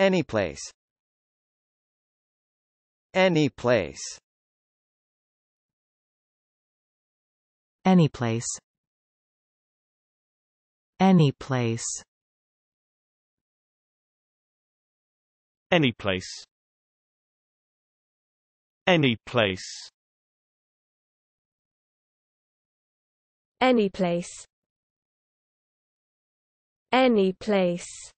Any Any Any Any place. place. place. place. Any place. Any place. Any place. Any place.